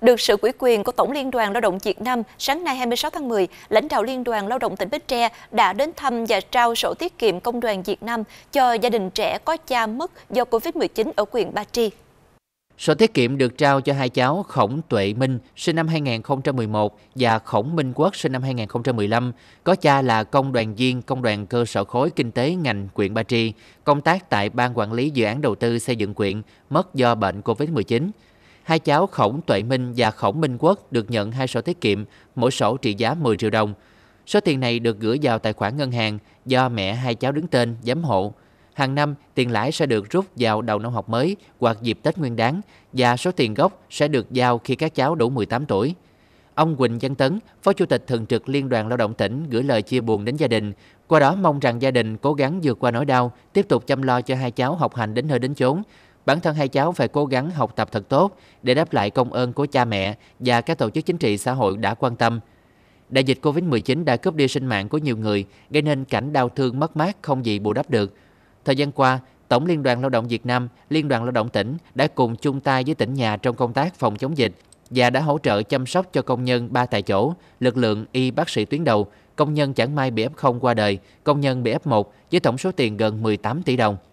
Được sự ủy quyền của Tổng Liên đoàn Lao động Việt Nam, sáng nay 26 tháng 10, lãnh đạo Liên đoàn Lao động tỉnh Bến Tre đã đến thăm và trao sổ tiết kiệm Công đoàn Việt Nam cho gia đình trẻ có cha mất do Covid-19 ở huyện Ba Tri. Sổ tiết kiệm được trao cho hai cháu Khổng Tuệ Minh sinh năm 2011 và Khổng Minh Quốc sinh năm 2015, có cha là công đoàn viên công đoàn cơ sở khối kinh tế ngành quyện Ba Tri, công tác tại Ban quản lý dự án đầu tư xây dựng quyện, mất do bệnh COVID-19. Hai cháu Khổng Tuệ Minh và Khổng Minh Quốc được nhận hai sổ tiết kiệm, mỗi sổ trị giá 10 triệu đồng. Số tiền này được gửi vào tài khoản ngân hàng do mẹ hai cháu đứng tên giám hộ. Hàng năm, tiền lãi sẽ được rút vào đầu năm học mới hoặc dịp Tết Nguyên đán và số tiền gốc sẽ được giao khi các cháu đủ 18 tuổi. Ông Quỳnh Văn Tấn, Phó Chủ tịch Thường trực Liên đoàn Lao động tỉnh gửi lời chia buồn đến gia đình, qua đó mong rằng gia đình cố gắng vượt qua nỗi đau, tiếp tục chăm lo cho hai cháu học hành đến nơi đến chốn, Bản thân hai cháu phải cố gắng học tập thật tốt để đáp lại công ơn của cha mẹ và các tổ chức chính trị xã hội đã quan tâm. Đại dịch Covid-19 đã cướp đi sinh mạng của nhiều người, gây nên cảnh đau thương mất mát không gì bù đắp được. Thời gian qua, Tổng Liên đoàn Lao động Việt Nam, Liên đoàn Lao động tỉnh đã cùng chung tay với tỉnh nhà trong công tác phòng chống dịch và đã hỗ trợ chăm sóc cho công nhân ba tại chỗ, lực lượng y bác sĩ tuyến đầu, công nhân chẳng may bị F0 qua đời, công nhân bị F1 với tổng số tiền gần 18 tỷ đồng.